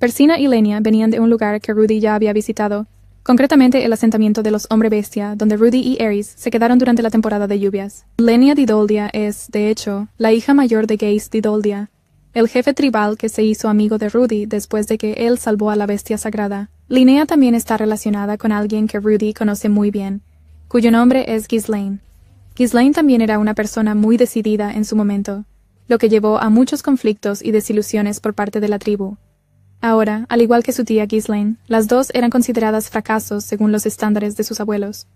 Persina y Lenia venían de un lugar que Rudy ya había visitado, concretamente el asentamiento de los Hombre Bestia, donde Rudy y Ares se quedaron durante la temporada de lluvias. Lenia Didoldia es, de hecho, la hija mayor de Gaze Didoldia, el jefe tribal que se hizo amigo de Rudy después de que él salvó a la bestia sagrada. Linnea también está relacionada con alguien que Rudy conoce muy bien, cuyo nombre es Ghislaine. Ghislaine también era una persona muy decidida en su momento, lo que llevó a muchos conflictos y desilusiones por parte de la tribu. Ahora, al igual que su tía Ghislaine, las dos eran consideradas fracasos según los estándares de sus abuelos.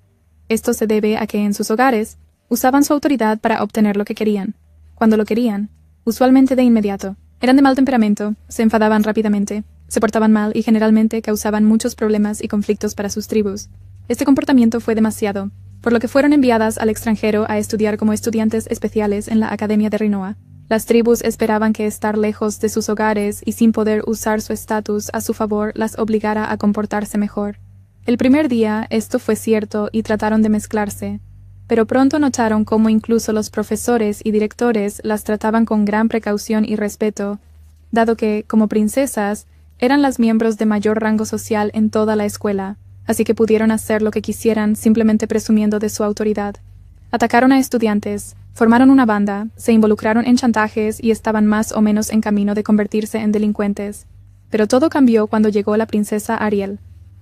Esto se debe a que en sus hogares usaban su autoridad para obtener lo que querían, cuando lo querían, usualmente de inmediato. Eran de mal temperamento, se enfadaban rápidamente, se portaban mal y generalmente causaban muchos problemas y conflictos para sus tribus. Este comportamiento fue demasiado, por lo que fueron enviadas al extranjero a estudiar como estudiantes especiales en la Academia de Rinoa, las tribus esperaban que estar lejos de sus hogares y sin poder usar su estatus a su favor las obligara a comportarse mejor. El primer día esto fue cierto y trataron de mezclarse, pero pronto notaron cómo incluso los profesores y directores las trataban con gran precaución y respeto, dado que, como princesas, eran las miembros de mayor rango social en toda la escuela, así que pudieron hacer lo que quisieran simplemente presumiendo de su autoridad. Atacaron a estudiantes, Formaron una banda, se involucraron en chantajes y estaban más o menos en camino de convertirse en delincuentes. Pero todo cambió cuando llegó la princesa Ariel.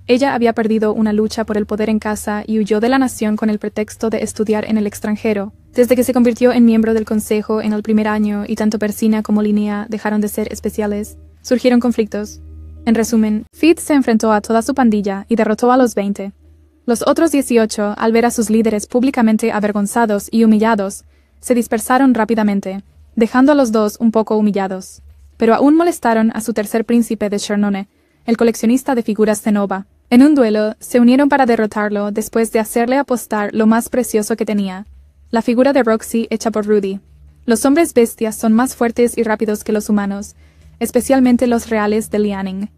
Ella había perdido una lucha por el poder en casa y huyó de la nación con el pretexto de estudiar en el extranjero. Desde que se convirtió en miembro del consejo en el primer año y tanto Persina como Linnea dejaron de ser especiales, surgieron conflictos. En resumen, Fitz se enfrentó a toda su pandilla y derrotó a los 20. Los otros 18, al ver a sus líderes públicamente avergonzados y humillados, se dispersaron rápidamente, dejando a los dos un poco humillados. Pero aún molestaron a su tercer príncipe de Chernone, el coleccionista de figuras Zenova. En un duelo, se unieron para derrotarlo después de hacerle apostar lo más precioso que tenía, la figura de Roxy hecha por Rudy. Los hombres bestias son más fuertes y rápidos que los humanos, especialmente los reales de Lianning.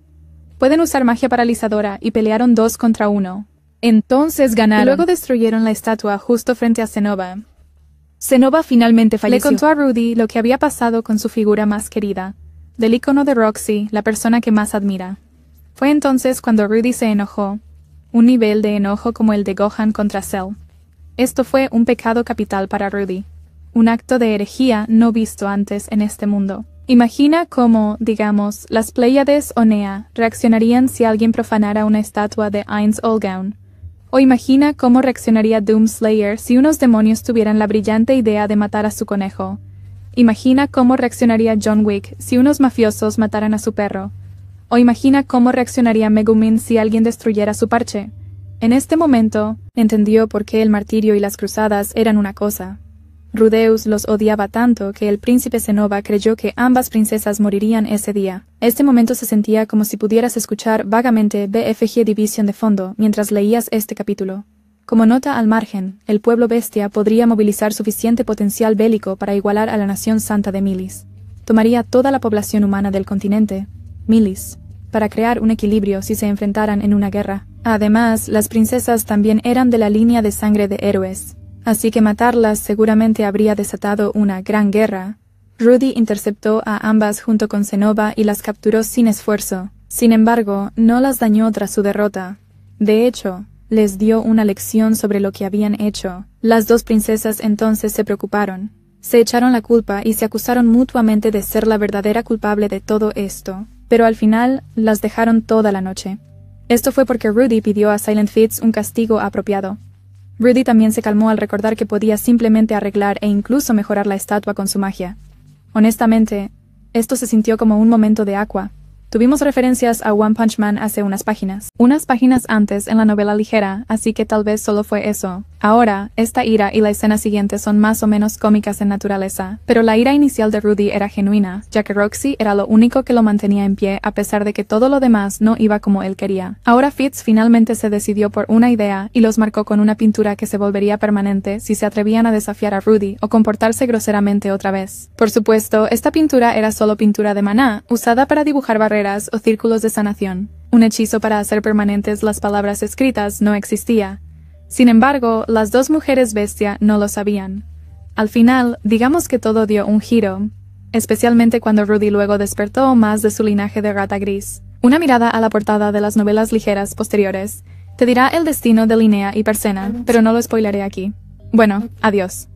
Pueden usar magia paralizadora y pelearon dos contra uno. Entonces ganaron. Y luego destruyeron la estatua justo frente a Zenova, Zenova finalmente falleció. Le contó a Rudy lo que había pasado con su figura más querida, del icono de Roxy, la persona que más admira. Fue entonces cuando Rudy se enojó, un nivel de enojo como el de Gohan contra Cell. Esto fue un pecado capital para Rudy, un acto de herejía no visto antes en este mundo. Imagina cómo, digamos, las Pleiades o Nea reaccionarían si alguien profanara una estatua de Ainz Olgaun, o imagina cómo reaccionaría Doomslayer si unos demonios tuvieran la brillante idea de matar a su conejo. Imagina cómo reaccionaría John Wick si unos mafiosos mataran a su perro. O imagina cómo reaccionaría Megumin si alguien destruyera su parche. En este momento, entendió por qué el martirio y las cruzadas eran una cosa. Rudeus los odiaba tanto que el príncipe Zenova creyó que ambas princesas morirían ese día. Este momento se sentía como si pudieras escuchar vagamente BFG Division de fondo mientras leías este capítulo. Como nota al margen, el pueblo bestia podría movilizar suficiente potencial bélico para igualar a la nación santa de Milis. Tomaría toda la población humana del continente, Milis, para crear un equilibrio si se enfrentaran en una guerra. Además, las princesas también eran de la línea de sangre de héroes, así que matarlas seguramente habría desatado una gran guerra. Rudy interceptó a ambas junto con Zenova y las capturó sin esfuerzo. Sin embargo, no las dañó tras su derrota. De hecho, les dio una lección sobre lo que habían hecho. Las dos princesas entonces se preocuparon. Se echaron la culpa y se acusaron mutuamente de ser la verdadera culpable de todo esto, pero al final las dejaron toda la noche. Esto fue porque Rudy pidió a Silent Fitz un castigo apropiado. Rudy también se calmó al recordar que podía simplemente arreglar e incluso mejorar la estatua con su magia. Honestamente, esto se sintió como un momento de agua. Tuvimos referencias a One Punch Man hace unas páginas, unas páginas antes en la novela ligera, así que tal vez solo fue eso, Ahora, esta ira y la escena siguiente son más o menos cómicas en naturaleza, pero la ira inicial de Rudy era genuina, ya que Roxy era lo único que lo mantenía en pie a pesar de que todo lo demás no iba como él quería. Ahora Fitz finalmente se decidió por una idea y los marcó con una pintura que se volvería permanente si se atrevían a desafiar a Rudy o comportarse groseramente otra vez. Por supuesto, esta pintura era solo pintura de maná, usada para dibujar barreras o círculos de sanación. Un hechizo para hacer permanentes las palabras escritas no existía, sin embargo, las dos mujeres bestia no lo sabían. Al final, digamos que todo dio un giro, especialmente cuando Rudy luego despertó más de su linaje de rata gris. Una mirada a la portada de las novelas ligeras posteriores te dirá el destino de Linnea y Persena, pero no lo spoileré aquí. Bueno, adiós.